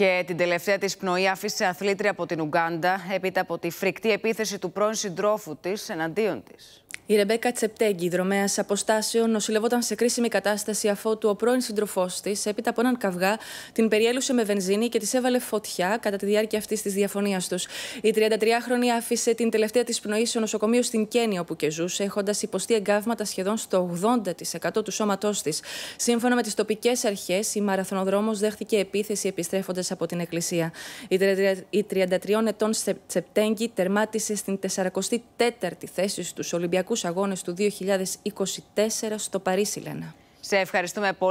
Και την τελευταία της πνοή άφησε αθλήτρια από την Ουγγάντα έπειτα από τη φρικτή επίθεση του πρώην συντρόφου της εναντίον της. Η Ρεμπέκα Τσεπτέγκη, δρομέας αποστάσεων, νοσηλευόταν σε κρίσιμη κατάσταση αφότου ο πρώην σύντροφός της, έπειτα από έναν καυγά, την περιέλουσε με βενζίνη και της έβαλε φωτιά κατά τη διάρκεια αυτής της διαφωνίας τους. Η 33χρονη άφησε την τελευταία της πνοή στο νοσοκομείο στην Κέννη όπου και ζούσε, έχοντας υποστεί εγκάβματα σχεδόν στο 80% του σώματός της. Σύμφωνα με τις τοπικές αρχές, η μαραθωνοδρόμος δέχθηκε επίθεση επιστρέφοντας από την εκκλησία. Η 33 ετών Τσεπτέγκη τερμάτισε στην 44η θέση στους Ολυμπιακούς Αγώνες του 2024 στο Παρίσι, Λένα. Σε ευχαριστούμε πολύ.